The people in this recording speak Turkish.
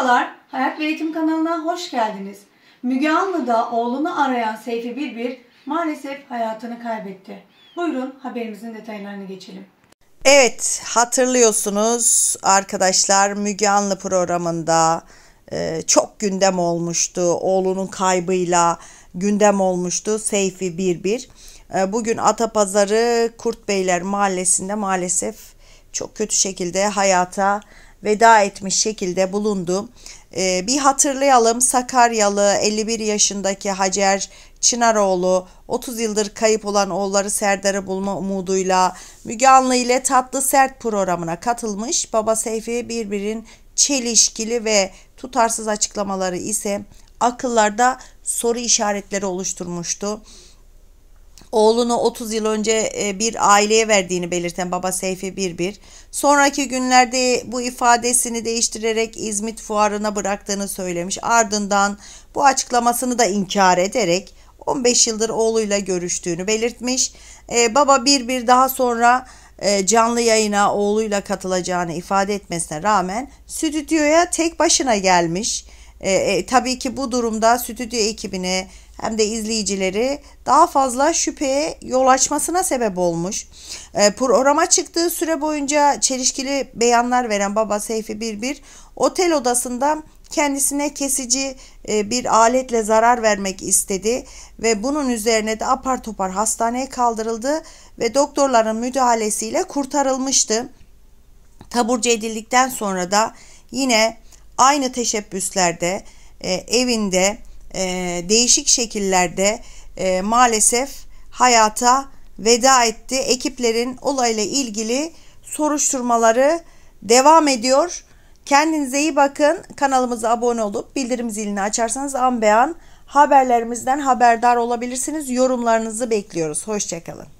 Merhabalar, Hayat ve Eğitim kanalına hoş geldiniz. Müge Anlı'da oğlunu arayan Seyfi Birbir maalesef hayatını kaybetti. Buyurun haberimizin detaylarını geçelim. Evet, hatırlıyorsunuz arkadaşlar Müge Anlı programında e, çok gündem olmuştu. Oğlunun kaybıyla gündem olmuştu Seyfi Birbir. E, bugün Atapazarı Kurtbeyler Mahallesi'nde maalesef çok kötü şekilde hayata veda etmiş şekilde bulundu. Ee, bir hatırlayalım Sakaryalı 51 yaşındaki Hacer Çınaroğlu 30 yıldır kayıp olan oğulları Serdar'ı bulma umuduyla Müge Anlı ile Tatlı Sert programına katılmış. Baba Seyfi birbirin çelişkili ve tutarsız açıklamaları ise akıllarda soru işaretleri oluşturmuştu oğlunu 30 yıl önce e, bir aileye verdiğini belirten baba Seyfi Birbir, sonraki günlerde bu ifadesini değiştirerek İzmit fuarına bıraktığını söylemiş. Ardından bu açıklamasını da inkar ederek 15 yıldır oğluyla görüştüğünü belirtmiş. E, baba Birbir daha sonra e, canlı yayına oğluyla katılacağını ifade etmesine rağmen stüdyoya tek başına gelmiş. E, e, tabii ki bu durumda stüdyo ekibini hem de izleyicileri daha fazla şüpheye yol açmasına sebep olmuş. E, programa çıktığı süre boyunca çelişkili beyanlar veren Baba Seyfi Birbir otel odasında kendisine kesici e, bir aletle zarar vermek istedi ve bunun üzerine de apar topar hastaneye kaldırıldı ve doktorların müdahalesiyle kurtarılmıştı. Taburcu edildikten sonra da yine aynı teşebbüslerde e, evinde e, değişik şekillerde e, maalesef hayata veda etti. Ekiplerin olayla ilgili soruşturmaları devam ediyor. Kendinize iyi bakın. Kanalımıza abone olup bildirim zilini açarsanız an be an haberlerimizden haberdar olabilirsiniz. Yorumlarınızı bekliyoruz. Hoşçakalın.